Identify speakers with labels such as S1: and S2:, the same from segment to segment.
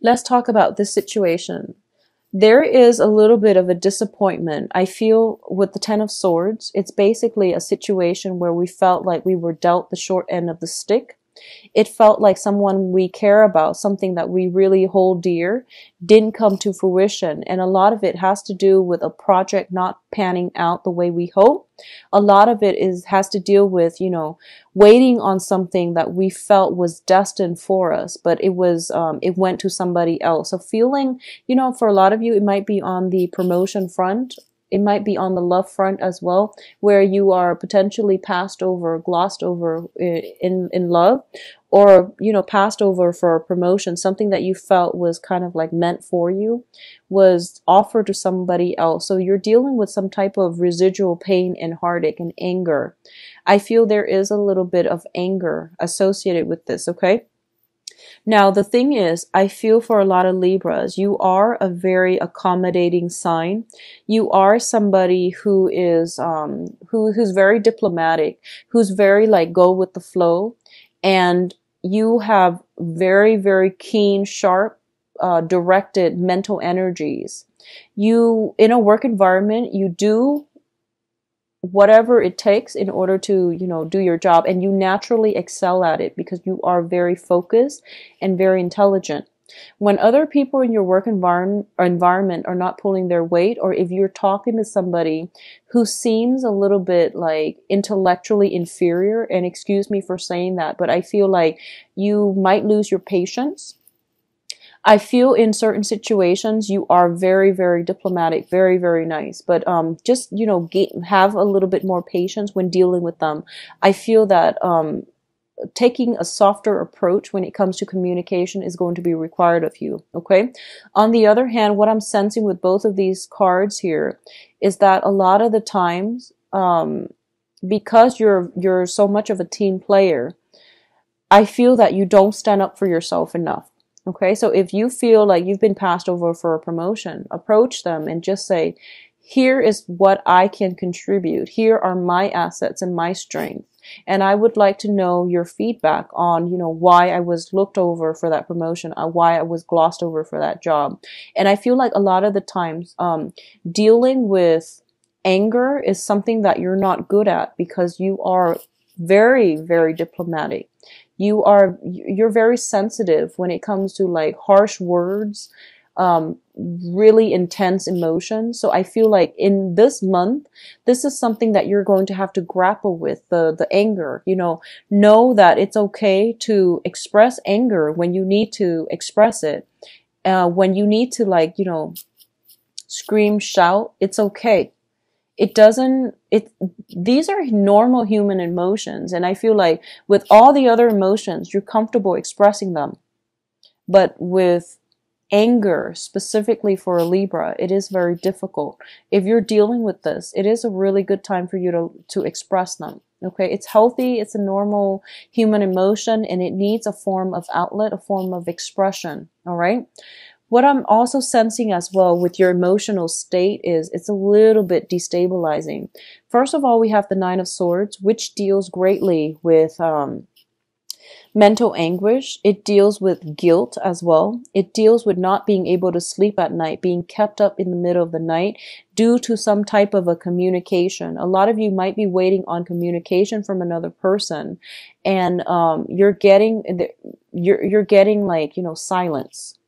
S1: let's talk about this situation. There is a little bit of a disappointment. I feel with the Ten of Swords, it's basically a situation where we felt like we were dealt the short end of the stick it felt like someone we care about, something that we really hold dear, didn't come to fruition. And a lot of it has to do with a project not panning out the way we hope. A lot of it is has to deal with, you know, waiting on something that we felt was destined for us, but it was um, it went to somebody else. So feeling, you know, for a lot of you, it might be on the promotion front it might be on the love front as well, where you are potentially passed over, glossed over eh, in, in love, or, you know, passed over for promotion, something that you felt was kind of like meant for you, was offered to somebody else. So you're dealing with some type of residual pain and heartache and anger. I feel there is a little bit of anger associated with this, okay? Now, the thing is, I feel for a lot of Libras, you are a very accommodating sign. You are somebody who is, um, who, who's very diplomatic, who's very like go with the flow. And you have very, very keen, sharp, uh, directed mental energies. You, in a work environment, you do whatever it takes in order to you know do your job and you naturally excel at it because you are very focused and very intelligent when other people in your work environment are not pulling their weight or if you're talking to somebody who seems a little bit like intellectually inferior and excuse me for saying that but i feel like you might lose your patience I feel in certain situations you are very, very diplomatic, very, very nice, but um, just you know, get, have a little bit more patience when dealing with them. I feel that um, taking a softer approach when it comes to communication is going to be required of you. Okay. On the other hand, what I'm sensing with both of these cards here is that a lot of the times, um, because you're you're so much of a team player, I feel that you don't stand up for yourself enough. Okay, so if you feel like you've been passed over for a promotion, approach them and just say, here is what I can contribute. Here are my assets and my strength. And I would like to know your feedback on, you know, why I was looked over for that promotion, uh, why I was glossed over for that job. And I feel like a lot of the times, um, dealing with anger is something that you're not good at because you are very, very diplomatic you are you're very sensitive when it comes to like harsh words um, really intense emotions. So I feel like in this month, this is something that you're going to have to grapple with the, the anger. You know, know that it's okay to express anger when you need to express it. Uh, when you need to like, you know, scream, shout, it's okay it doesn't it these are normal human emotions and i feel like with all the other emotions you're comfortable expressing them but with anger specifically for a libra it is very difficult if you're dealing with this it is a really good time for you to to express them okay it's healthy it's a normal human emotion and it needs a form of outlet a form of expression all right what I'm also sensing as well with your emotional state is it's a little bit destabilizing. First of all, we have the Nine of Swords, which deals greatly with um, mental anguish. It deals with guilt as well. It deals with not being able to sleep at night, being kept up in the middle of the night due to some type of a communication. A lot of you might be waiting on communication from another person, and um, you're getting you're you're getting like you know silence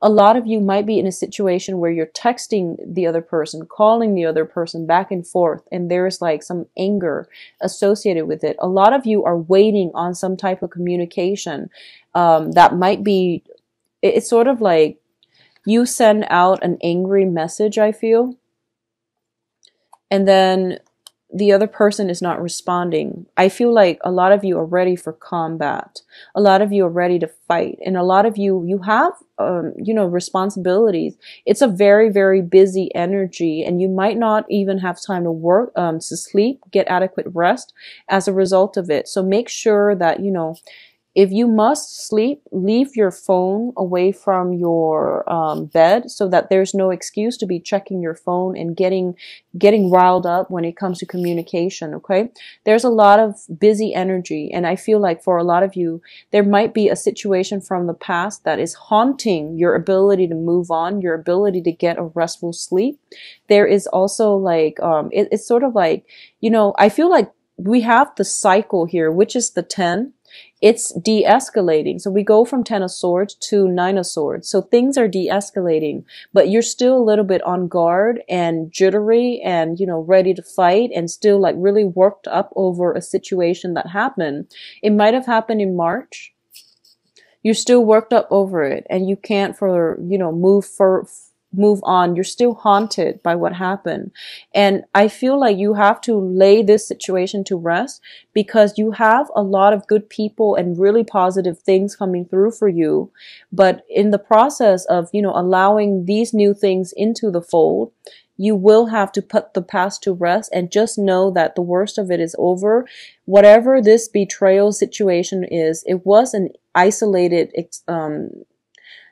S1: a lot of you might be in a situation where you're texting the other person, calling the other person back and forth, and there is like some anger associated with it. A lot of you are waiting on some type of communication um, that might be, it's sort of like you send out an angry message, I feel. And then the other person is not responding. I feel like a lot of you are ready for combat. A lot of you are ready to fight. And a lot of you, you have, um, you know, responsibilities. It's a very, very busy energy and you might not even have time to work, um, to sleep, get adequate rest as a result of it. So make sure that, you know, if you must sleep, leave your phone away from your um, bed so that there's no excuse to be checking your phone and getting getting riled up when it comes to communication. Okay, there's a lot of busy energy, and I feel like for a lot of you, there might be a situation from the past that is haunting your ability to move on, your ability to get a restful sleep. There is also like um, it, it's sort of like you know I feel like we have the cycle here, which is the 10 it's de-escalating. So we go from 10 of swords to 9 of swords. So things are de-escalating, but you're still a little bit on guard and jittery and, you know, ready to fight and still like really worked up over a situation that happened. It might have happened in March. You're still worked up over it and you can't for, you know, move for, move on. You're still haunted by what happened. And I feel like you have to lay this situation to rest because you have a lot of good people and really positive things coming through for you. But in the process of, you know, allowing these new things into the fold, you will have to put the past to rest and just know that the worst of it is over. Whatever this betrayal situation is, it was an isolated um,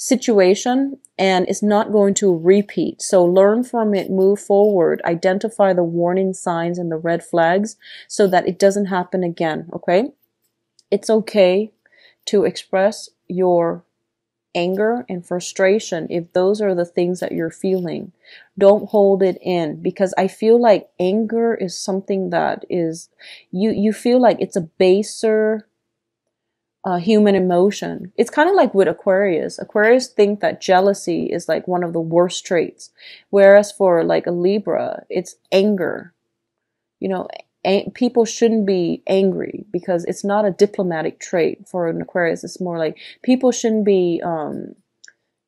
S1: situation and is not going to repeat. So learn from it, move forward, identify the warning signs and the red flags so that it doesn't happen again. Okay. It's okay to express your anger and frustration if those are the things that you're feeling. Don't hold it in because I feel like anger is something that is, you, you feel like it's a baser, uh, human emotion. It's kind of like with Aquarius. Aquarius think that jealousy is like one of the worst traits, whereas for like a Libra, it's anger. You know, people shouldn't be angry because it's not a diplomatic trait for an Aquarius. It's more like people shouldn't be um,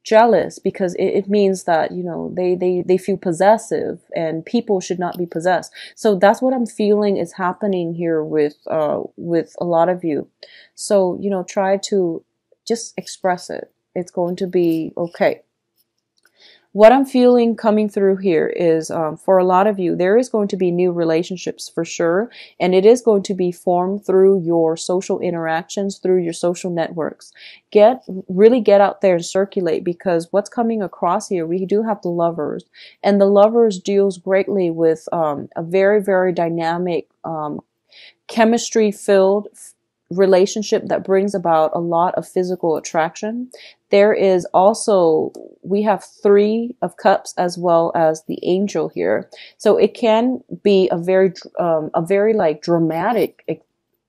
S1: jealous because it, it, means that you know they they they feel possessive and people should not be possessed so that's what i'm feeling is happening here with uh with a lot of you so you know try to just express it it's going to be okay what I'm feeling coming through here is um, for a lot of you, there is going to be new relationships for sure, and it is going to be formed through your social interactions, through your social networks. Get really get out there and circulate because what's coming across here, we do have the lovers, and the lovers deals greatly with um, a very very dynamic. Um, chemistry filled relationship that brings about a lot of physical attraction. There is also, we have three of cups as well as the angel here. So it can be a very, um, a very like dramatic eh,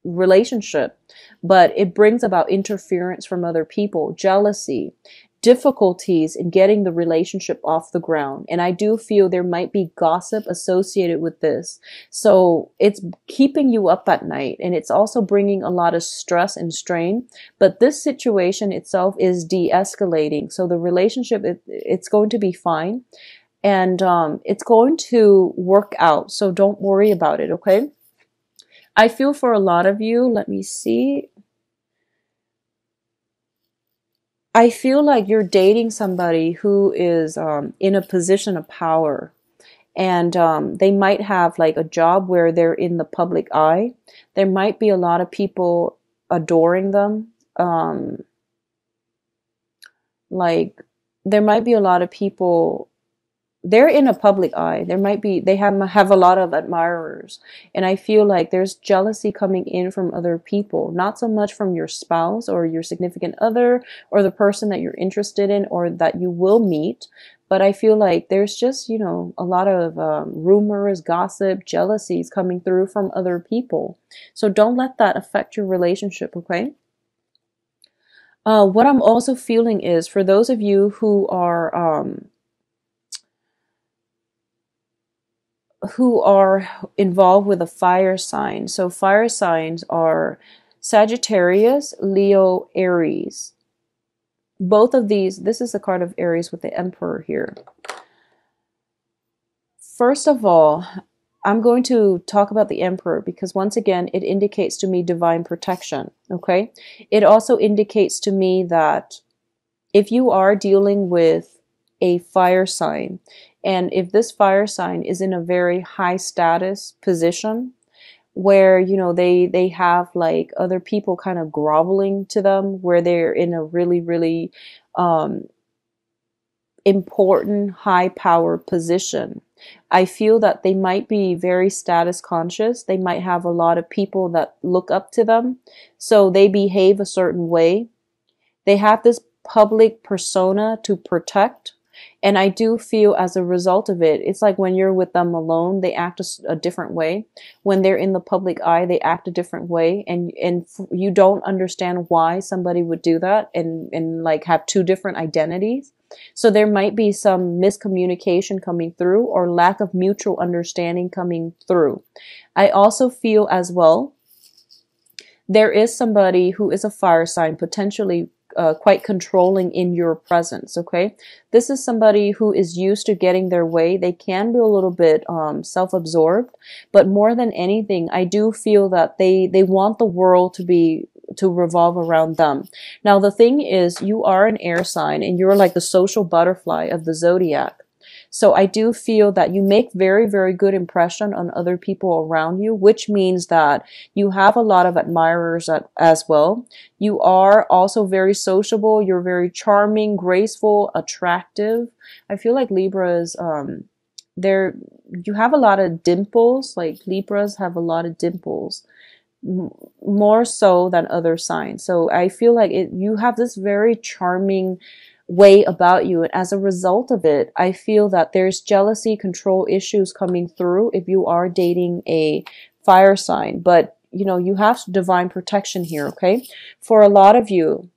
S1: relationship, but it brings about interference from other people, jealousy, difficulties in getting the relationship off the ground. And I do feel there might be gossip associated with this. So it's keeping you up at night and it's also bringing a lot of stress and strain. But this situation itself is de escalating. So the relationship, it, it's going to be fine and um, it's going to work out. So don't worry about it, okay? I feel for a lot of you, let me see. I feel like you're dating somebody who is um, in a position of power. And um, they might have like a job where they're in the public eye. There might be a lot of people adoring them. Um, like, there might be a lot of people they're in a public eye. There might be they have have a lot of admirers, and I feel like there's jealousy coming in from other people, not so much from your spouse or your significant other or the person that you're interested in or that you will meet, but I feel like there's just you know a lot of um, rumors, gossip, jealousies coming through from other people. So don't let that affect your relationship, okay? Uh, what I'm also feeling is for those of you who are um, who are involved with a fire sign. So fire signs are Sagittarius, Leo, Aries. Both of these, this is the card of Aries with the Emperor here. First of all, I'm going to talk about the Emperor because once again, it indicates to me divine protection, okay? It also indicates to me that if you are dealing with a fire sign, and if this fire sign is in a very high status position, where you know they they have like other people kind of groveling to them where they're in a really really um important high power position i feel that they might be very status conscious they might have a lot of people that look up to them so they behave a certain way they have this public persona to protect and I do feel as a result of it, it's like when you're with them alone, they act a, a different way. When they're in the public eye, they act a different way, and and f- you don't understand why somebody would do that, and and like have two different identities. So there might be some miscommunication coming through, or lack of mutual understanding coming through. I also feel as well. There is somebody who is a fire sign potentially uh, quite controlling in your presence, okay? This is somebody who is used to getting their way. They can be a little bit um, self-absorbed, but more than anything, I do feel that they, they want the world to be to revolve around them. Now, the thing is, you are an air sign and you're like the social butterfly of the zodiac. So I do feel that you make very, very good impression on other people around you, which means that you have a lot of admirers at, as well. You are also very sociable. You're very charming, graceful, attractive. I feel like Libras, um, there you have a lot of dimples like libras have a lot of dimples more so than other signs so i feel like it you have this very charming way about you. And as a result of it, I feel that there's jealousy control issues coming through if you are dating a fire sign. But, you know, you have divine protection here, okay? For a lot of you,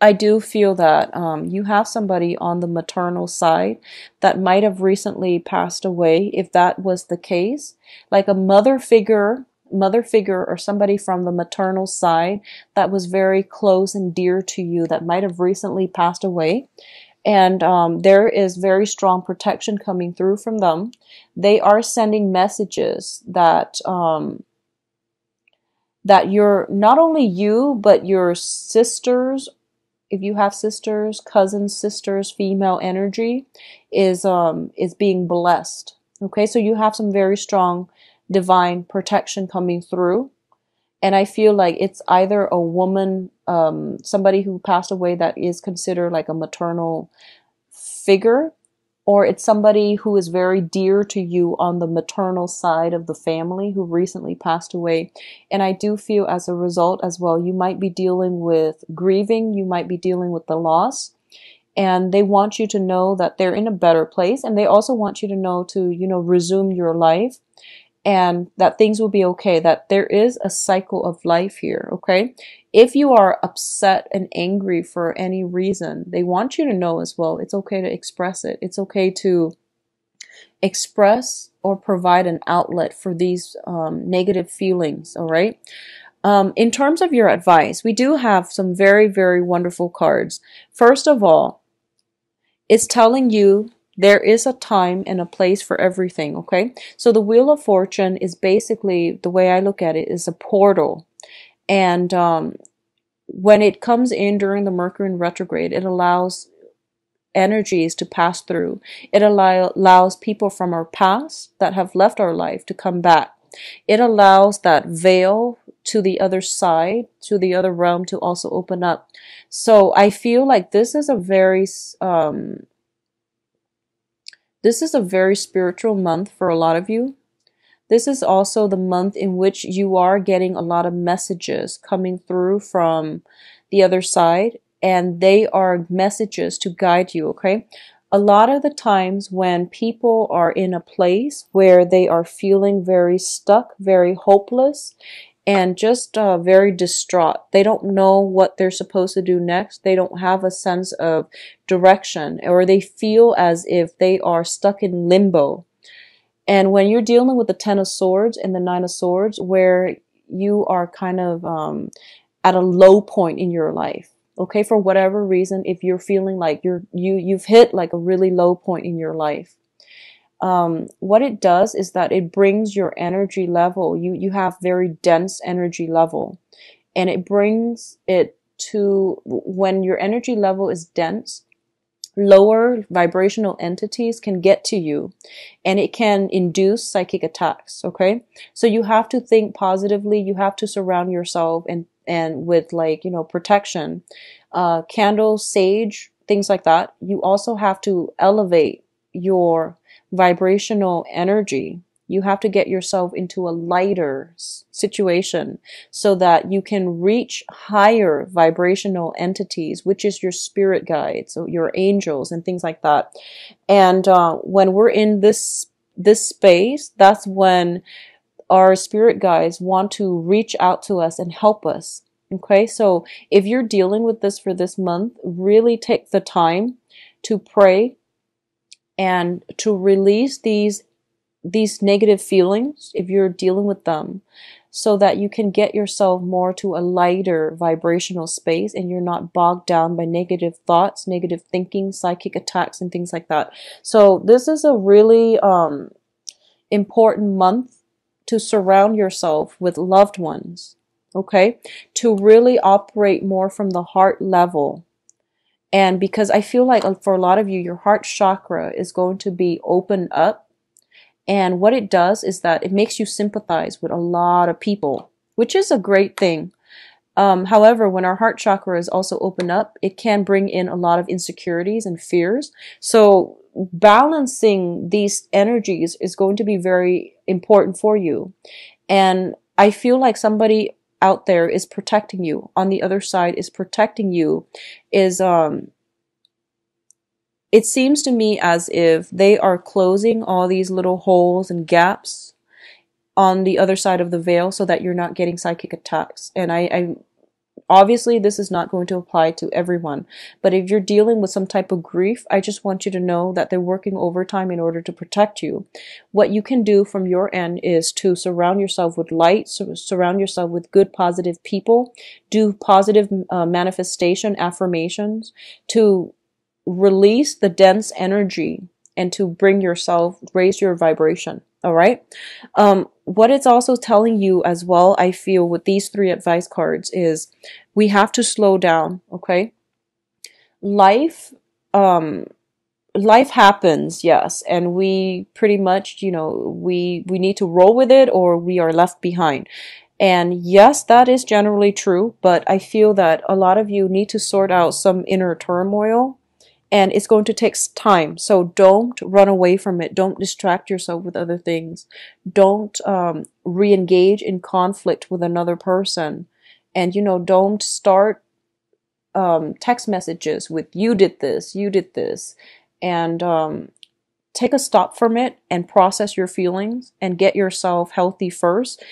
S1: I do feel that um, you have somebody on the maternal side that might have recently passed away, if that was the case. Like a mother figure mother figure or somebody from the maternal side that was very close and dear to you that might have recently passed away. And um, there is very strong protection coming through from them. They are sending messages that um, that you're not only you, but your sisters, if you have sisters, cousins, sisters, female energy is um, is being blessed. Okay, so you have some very strong divine protection coming through. And I feel like it's either a woman, um, somebody who passed away that is considered like a maternal figure, or it's somebody who is very dear to you on the maternal side of the family who recently passed away. And I do feel as a result as well, you might be dealing with grieving, you might be dealing with the loss and they want you to know that they're in a better place and they also want you to know to you know resume your life and that things will be okay, that there is a cycle of life here, okay? If you are upset and angry for any reason, they want you to know as well it's okay to express it. It's okay to express or provide an outlet for these um, negative feelings, all right? Um, in terms of your advice, we do have some very, very wonderful cards. First of all, it's telling you there is a time and a place for everything, okay? So the Wheel of Fortune is basically, the way I look at it, is a portal. And um, when it comes in during the Mercury in retrograde, it allows energies to pass through. It allow, allows people from our past that have left our life to come back. It allows that veil to the other side, to the other realm to also open up. So I feel like this is a very um, this is a very spiritual month for a lot of you. This is also the month in which you are getting a lot of messages coming through from the other side, and they are messages to guide you, okay? A lot of the times when people are in a place where they are feeling very stuck, very hopeless, and just uh, very distraught. They don't know what they're supposed to do next. They don't have a sense of direction, or they feel as if they are stuck in limbo. And when you're dealing with the Ten of Swords and the Nine of Swords, where you are kind of um, at a low point in your life, okay, for whatever reason, if you're feeling like you're you you've hit like a really low point in your life, um, what it does is that it brings your energy level. You you have very dense energy level, and it brings it to when your energy level is dense. Lower vibrational entities can get to you, and it can induce psychic attacks. Okay, so you have to think positively. You have to surround yourself and and with like you know protection, uh, candles, sage, things like that. You also have to elevate your vibrational energy. You have to get yourself into a lighter situation so that you can reach higher vibrational entities, which is your spirit guides, so your angels and things like that. And uh, when we're in this this space, that's when our spirit guides want to reach out to us and help us. Okay, so if you're dealing with this for this month, really take the time to pray and to release these these negative feelings if you're dealing with them so that you can get yourself more to a lighter vibrational space and you're not bogged down by negative thoughts, negative thinking, psychic attacks and things like that. So this is a really um, important month to surround yourself with loved ones, okay? To really operate more from the heart level and because I feel like for a lot of you, your heart chakra is going to be open up. And what it does is that it makes you sympathize with a lot of people, which is a great thing. Um, however, when our heart chakra is also open up, it can bring in a lot of insecurities and fears. So balancing these energies is going to be very important for you. And I feel like somebody out there is protecting you on the other side is protecting you is um it seems to me as if they are closing all these little holes and gaps on the other side of the veil so that you're not getting psychic attacks and i, I Obviously, this is not going to apply to everyone, but if you're dealing with some type of grief, I just want you to know that they're working overtime in order to protect you. What you can do from your end is to surround yourself with light, sur surround yourself with good, positive people, do positive uh, manifestation affirmations to release the dense energy and to bring yourself, raise your vibration. All right. Um, what it's also telling you as well, I feel, with these three advice cards is we have to slow down. Okay. Life, um, life happens, yes, and we pretty much, you know, we we need to roll with it or we are left behind. And yes, that is generally true, but I feel that a lot of you need to sort out some inner turmoil and it's going to take time. So don't run away from it. Don't distract yourself with other things. Don't um, re engage in conflict with another person. And, you know, don't start um, text messages with, you did this, you did this. And um, take a stop from it and process your feelings and get yourself healthy first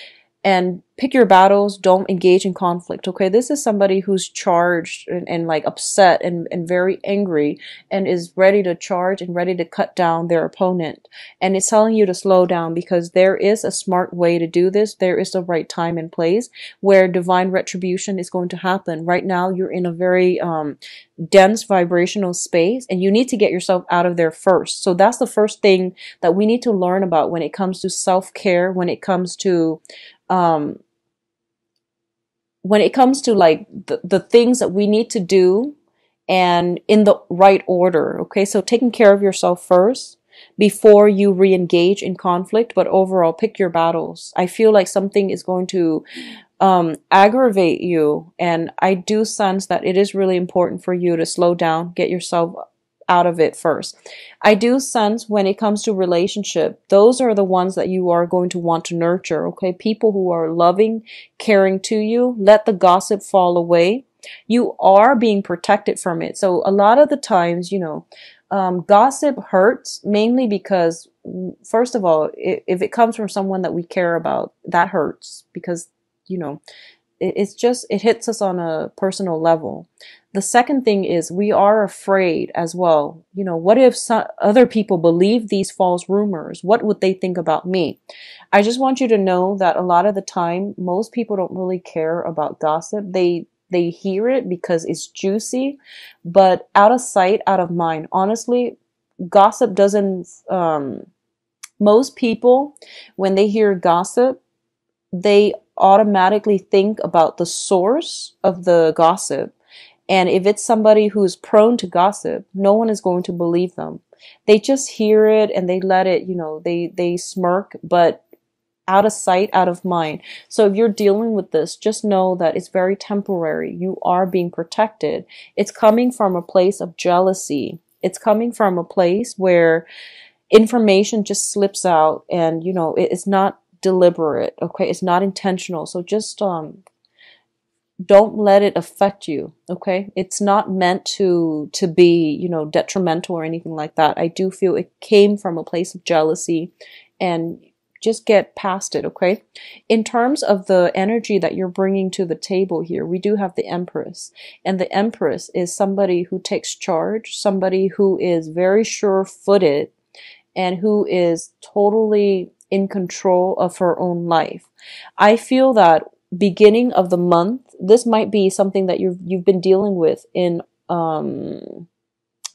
S1: and pick your battles don't engage in conflict okay this is somebody who's charged and, and, like upset and, and very angry and is ready to charge and ready to cut down their opponent and it's telling you to slow down because there is a smart way to do this there is the right time and place where divine retribution is going to happen right now you're in a very um, dense vibrational space and you need to get yourself out of there first so that's the first thing that we need to learn about when it comes to self-care when it comes to um, when it comes to like the, the things that we need to do and in the right order, okay? So taking care of yourself first before you re-engage in conflict, but overall pick your battles. I feel like something is going to um, aggravate you and I do sense that it is really important for you to slow down, get yourself out of it first. I do sense when it comes to relationship, those are the ones that you are going to want to nurture, okay? People who are loving, caring to you, let the gossip fall away. You are being protected from it. So a lot of the times, you know, um, gossip hurts mainly because, first of all, if it comes from someone that we care about, that hurts because, you know, it's just, it hits us on a personal level the second thing is we are afraid as well. You know, what if some, other people believe these false rumors? What would they think about me? I just want you to know that a lot of the time, most people don't really care about gossip. They they hear it because it's juicy, but out of sight, out of mind. Honestly, gossip doesn't. Um, most people, when they hear gossip, they automatically think about the source of the gossip and if it's somebody who's prone to gossip, no one is going to believe them. They just hear it and they let it, you know, they, they smirk, but out of sight, out of mind. So if you're dealing with this, just know that it's very temporary. You are being protected. It's coming from a place of jealousy. It's coming from a place where information just slips out and, you know, it's not deliberate. Okay. It's not intentional. So just, um, don't let it affect you okay it's not meant to to be you know detrimental or anything like that i do feel it came from a place of jealousy and just get past it okay in terms of the energy that you're bringing to the table here we do have the empress and the empress is somebody who takes charge somebody who is very sure-footed and who is totally in control of her own life i feel that beginning of the month this might be something that you've you've been dealing with in um,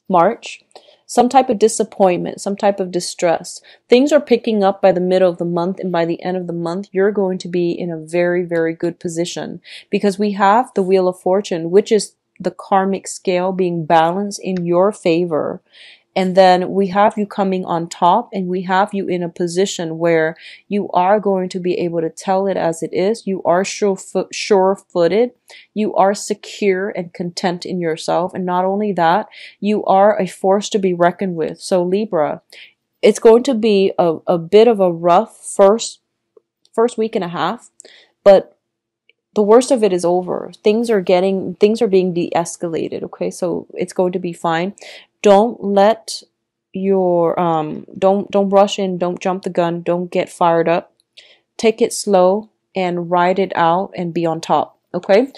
S1: March. Some type of disappointment, some type of distress. Things are picking up by the middle of the month, and by the end of the month, you're going to be in a very, very good position because we have the Wheel of Fortune, which is the karmic scale being balanced in your favor and then we have you coming on top and we have you in a position where you are going to be able to tell it as it is. You are sure, fo- sure footed. You are secure and content in yourself. And not only that, you are a force to be reckoned with. So Libra, it's going to be a, a bit of a rough first, first week and a half, but the worst of it is over. Things are getting, things are being de escalated, okay? So it's going to be fine don't let your um don't don't rush in don't jump the gun don't get fired up take it slow and ride it out and be on top okay